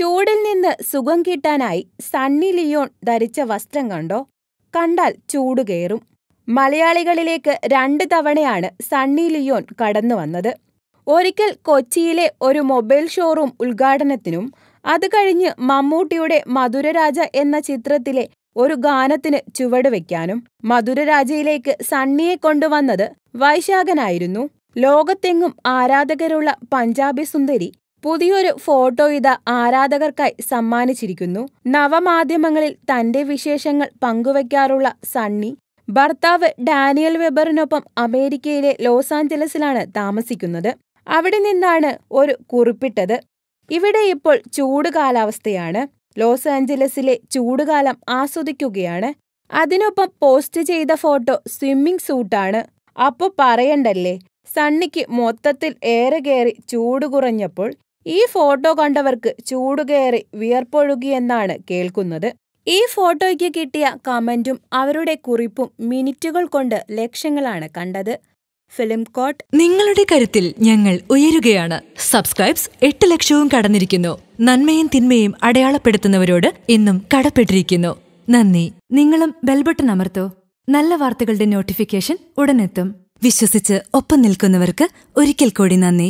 ചൂടിൽ നിന്ന് സുഖം കിട്ടാനായി സണ്ണി ലിയോൺ ധരിച്ച വസ്ത്രം കണ്ടോ കണ്ടാൽ ചൂട് കയറും മലയാളികളിലേക്ക് രണ്ട് തവണയാണ് സണ്ണി ലിയോൺ കടന്നു വന്നത് ഒരിക്കൽ കൊച്ചിയിലെ ഒരു മൊബൈൽ ഷോറൂം ഉദ്ഘാടനത്തിനും അത് കഴിഞ്ഞ് മമ്മൂട്ടിയുടെ മധുരരാജ എന്ന ചിത്രത്തിലെ ഒരു ഗാനത്തിന് ചുവടുവെക്കാനും മധുരരാജയിലേക്ക് സണ്ണിയെ കൊണ്ടുവന്നത് വൈശാഖനായിരുന്നു ലോകത്തെങ്ങും ആരാധകരുള്ള പഞ്ചാബി സുന്ദരി പുതിയൊരു ഫോട്ടോ ഇത ആരാധകർക്കായി സമ്മാനിച്ചിരിക്കുന്നു നവമാധ്യമങ്ങളിൽ തന്റെ വിശേഷങ്ങൾ പങ്കുവയ്ക്കാറുള്ള സണ്ണി ഭർത്താവ് ഡാനിയൽ വെബറിനൊപ്പം അമേരിക്കയിലെ ലോസ് ആഞ്ചലസിലാണ് താമസിക്കുന്നത് അവിടെ നിന്നാണ് ഒരു കുറിപ്പിട്ടത് ഇവിടെ ഇപ്പോൾ ചൂട് കാലാവസ്ഥയാണ് ലോസ് ആഞ്ചലസിലെ ചൂടുകാലം ആസ്വദിക്കുകയാണ് അതിനൊപ്പം പോസ്റ്റ് ചെയ്ത ഫോട്ടോ സ്വിമ്മിംഗ് സൂട്ടാണ് അപ്പോൾ പറയണ്ടല്ലേ സണ്ണിക്ക് മൊത്തത്തിൽ ഏറെ കയറി ചൂട് കുറഞ്ഞപ്പോൾ ഈ ഫോട്ടോ കണ്ടവർക്ക് ചൂടുകയറി വിയർപ്പൊഴുകി എന്നാണ് കേൾക്കുന്നത് ഈ ഫോട്ടോയ്ക്ക് കിട്ടിയ കമന്റും അവരുടെ കുറിപ്പും മിനിറ്റുകൾ കൊണ്ട് ലക്ഷങ്ങളാണ് കണ്ടത് ഫിലിം കോട്ട് നിങ്ങളുടെ കരുത്തിൽ ഞങ്ങൾ ഉയരുകയാണ് സബ്സ്ക്രൈബ്സ് എട്ട് ലക്ഷവും കടന്നിരിക്കുന്നു നന്മയും തിന്മയും അടയാളപ്പെടുത്തുന്നവരോട് ഇന്നും കടപ്പെട്ടിരിക്കുന്നു നന്ദി നിങ്ങളും ബെൽബട്ടൺ അമർത്തോ നല്ല വാർത്തകളുടെ നോട്ടിഫിക്കേഷൻ ഉടനെത്തും വിശ്വസിച്ച് ഒപ്പം നിൽക്കുന്നവർക്ക് ഒരിക്കൽ കൂടി നന്ദി